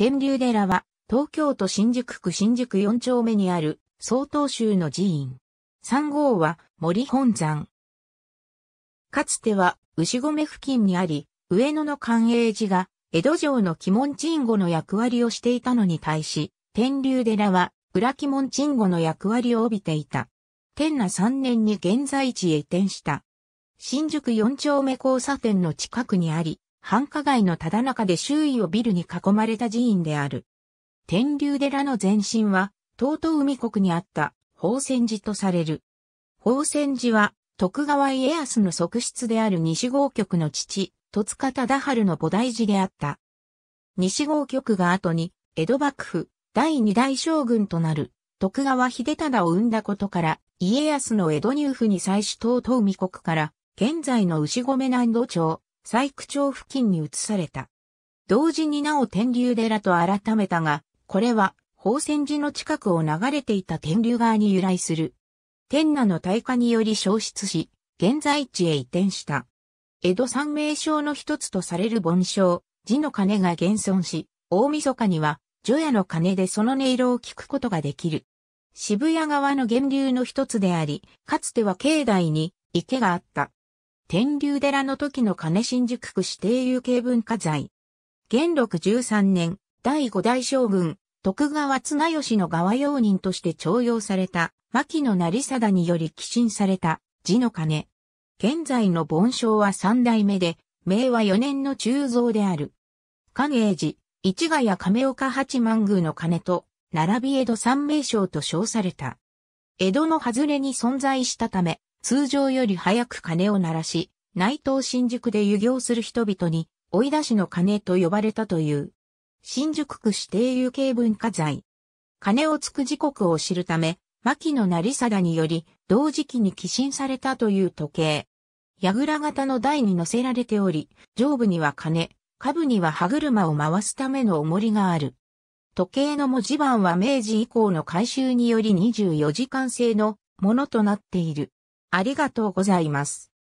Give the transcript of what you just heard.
天竜寺は、東京都新宿区新宿4丁目にある、曹洞宗の寺院。3号は、森本山。かつては、牛込付近にあり、上野の寛永寺が、江戸城の鬼門鎮護の役割をしていたのに対し、天竜寺は、裏鬼門鎮護の役割を帯びていた。天那3年に現在地へ移転した。新宿4丁目交差点の近くにあり、繁華街のただ中で周囲をビルに囲まれた寺院である。天竜寺の前身は、東東海国にあった宝泉寺とされる。宝泉寺は、徳川家康の側室である西郷局の父、戸塚忠春の菩提寺であった。西郷局が後に、江戸幕府、第二代将軍となる、徳川秀忠を生んだことから、家康の江戸入府に際し東東海国から、現在の牛込南道町、西区町付近に移された。同時になお天竜寺と改めたが、これは宝泉寺の近くを流れていた天竜川に由来する。天那の大火により消失し、現在地へ移転した。江戸三名称の一つとされる盆章、字の鐘が現存し、大晦日には、除夜の鐘でその音色を聞くことができる。渋谷川の源流の一つであり、かつては境内に池があった。天竜寺の時の金新宿区指定有形文化財。元禄13年、第五代将軍、徳川綱吉の側用人として徴用された、牧野成貞により寄進された、字の金。現在の盆章は三代目で、明和四年の鋳造である。影英寺、市ヶ谷亀岡八幡宮の金と、並び江戸三名称と称された。江戸の外れに存在したため、通常より早く鐘を鳴らし、内藤新宿で遊行する人々に、追い出しの鐘と呼ばれたという。新宿区指定有形文化財。鐘をつく時刻を知るため、牧野成貞により、同時期に寄進されたという時計。櫓型の台に乗せられており、上部には鐘、下部には歯車を回すための重りがある。時計の文字盤は明治以降の改修により24時間制のものとなっている。ありがとうございます。